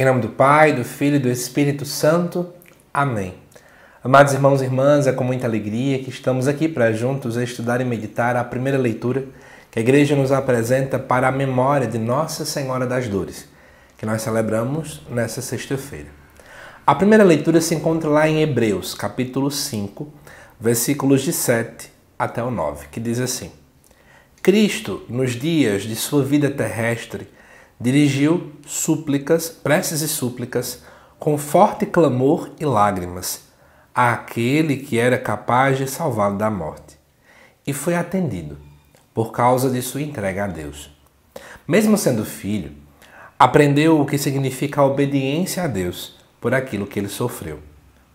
Em nome do Pai, do Filho e do Espírito Santo. Amém. Amados irmãos e irmãs, é com muita alegria que estamos aqui para juntos estudar e meditar a primeira leitura que a Igreja nos apresenta para a memória de Nossa Senhora das Dores, que nós celebramos nesta sexta-feira. A primeira leitura se encontra lá em Hebreus, capítulo 5, versículos de 7 até o 9, que diz assim: Cristo, nos dias de sua vida terrestre, dirigiu súplicas, preces e súplicas, com forte clamor e lágrimas, àquele que era capaz de salvá-lo da morte. E foi atendido, por causa de sua entrega a Deus. Mesmo sendo filho, aprendeu o que significa a obediência a Deus por aquilo que ele sofreu.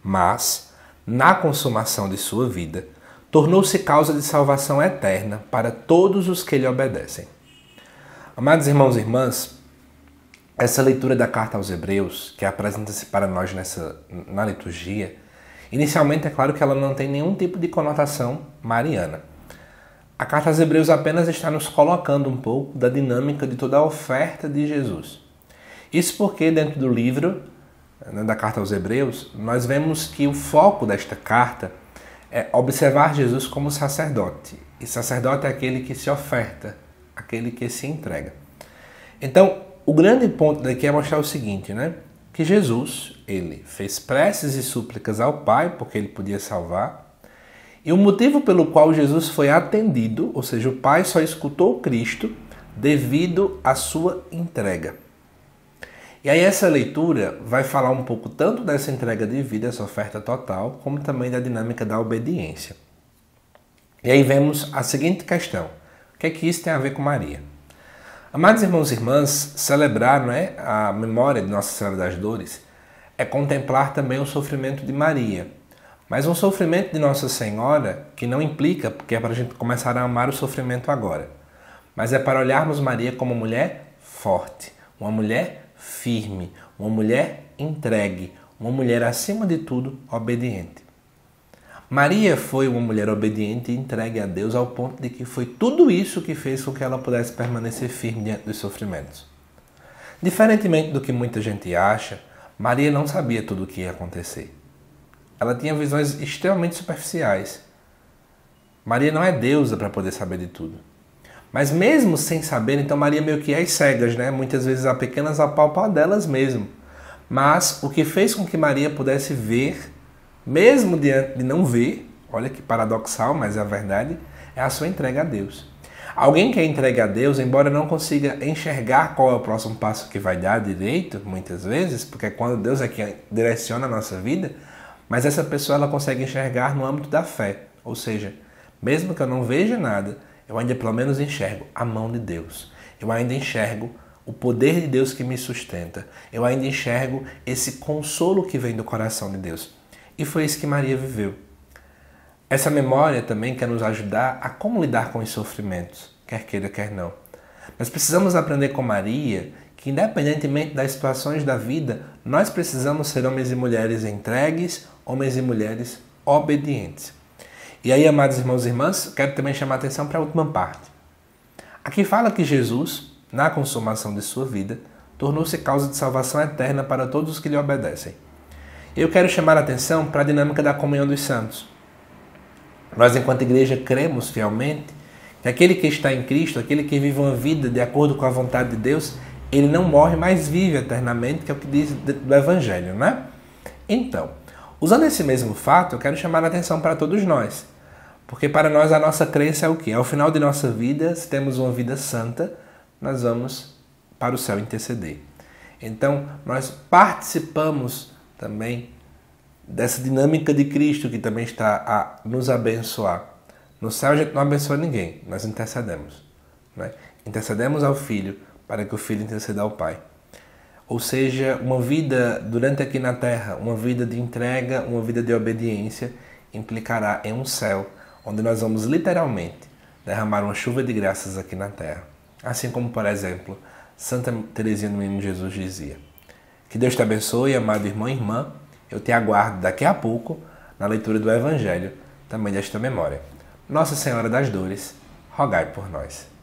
Mas, na consumação de sua vida, tornou-se causa de salvação eterna para todos os que lhe obedecem. Amados irmãos e irmãs, essa leitura da carta aos Hebreus, que apresenta-se para nós nessa, na liturgia, inicialmente é claro que ela não tem nenhum tipo de conotação mariana. A carta aos Hebreus apenas está nos colocando um pouco da dinâmica de toda a oferta de Jesus. Isso porque, dentro do livro, né, da carta aos Hebreus, nós vemos que o foco desta carta é observar Jesus como sacerdote. E sacerdote é aquele que se oferta, aquele que se entrega. Então, o grande ponto daqui é mostrar o seguinte, né? Que Jesus, ele fez preces e súplicas ao Pai, porque ele podia salvar. E o motivo pelo qual Jesus foi atendido, ou seja, o Pai só escutou Cristo devido à sua entrega. E aí essa leitura vai falar um pouco tanto dessa entrega de vida, essa oferta total, como também da dinâmica da obediência. E aí vemos a seguinte questão: o que é que isso tem a ver com Maria? Amados irmãos e irmãs, celebrar não é, a memória de Nossa Senhora das Dores é contemplar também o sofrimento de Maria. Mas um sofrimento de Nossa Senhora que não implica, porque é para a gente começar a amar o sofrimento agora, mas é para olharmos Maria como uma mulher forte, uma mulher firme, uma mulher entregue, uma mulher acima de tudo obediente. Maria foi uma mulher obediente e entregue a Deus ao ponto de que foi tudo isso que fez com que ela pudesse permanecer firme diante dos sofrimentos. Diferentemente do que muita gente acha, Maria não sabia tudo o que ia acontecer. Ela tinha visões extremamente superficiais. Maria não é deusa para poder saber de tudo. Mas mesmo sem saber, então Maria meio que é às cegas, né? Muitas vezes a pequenas apalpadelas mesmo. Mas o que fez com que Maria pudesse ver mesmo diante de não ver, olha que paradoxal, mas é a verdade, é a sua entrega a Deus. Alguém que é entregue a Deus, embora não consiga enxergar qual é o próximo passo que vai dar direito, muitas vezes, porque é quando Deus é quem direciona a nossa vida, mas essa pessoa ela consegue enxergar no âmbito da fé. Ou seja, mesmo que eu não veja nada, eu ainda pelo menos enxergo a mão de Deus. Eu ainda enxergo o poder de Deus que me sustenta. Eu ainda enxergo esse consolo que vem do coração de Deus. E foi isso que Maria viveu. Essa memória também quer nos ajudar a como lidar com os sofrimentos, quer queira, quer não. Nós precisamos aprender com Maria que, independentemente das situações da vida, nós precisamos ser homens e mulheres entregues, homens e mulheres obedientes. E aí, amados irmãos e irmãs, quero também chamar a atenção para a última parte. Aqui fala que Jesus, na consumação de sua vida, tornou-se causa de salvação eterna para todos os que lhe obedecem. Eu quero chamar a atenção para a dinâmica da comunhão dos santos. Nós, enquanto igreja, cremos fielmente que aquele que está em Cristo, aquele que vive uma vida de acordo com a vontade de Deus, ele não morre, mas vive eternamente, que é o que diz do Evangelho, né? Então, usando esse mesmo fato, eu quero chamar a atenção para todos nós. Porque para nós a nossa crença é o quê? Ao final de nossa vida, se temos uma vida santa, nós vamos para o céu interceder. Então, nós participamos também dessa dinâmica de Cristo que também está a nos abençoar. No céu a gente não abençoa ninguém, nós intercedemos. Né? Intercedemos ao Filho para que o Filho interceda ao Pai. Ou seja, uma vida durante aqui na terra, uma vida de entrega, uma vida de obediência, implicará em um céu onde nós vamos literalmente derramar uma chuva de graças aqui na terra. Assim como, por exemplo, Santa Teresinha do Menino Jesus dizia. Que Deus te abençoe, amado irmão e irmã. Eu te aguardo daqui a pouco na leitura do Evangelho, também desta memória. Nossa Senhora das Dores, rogai por nós.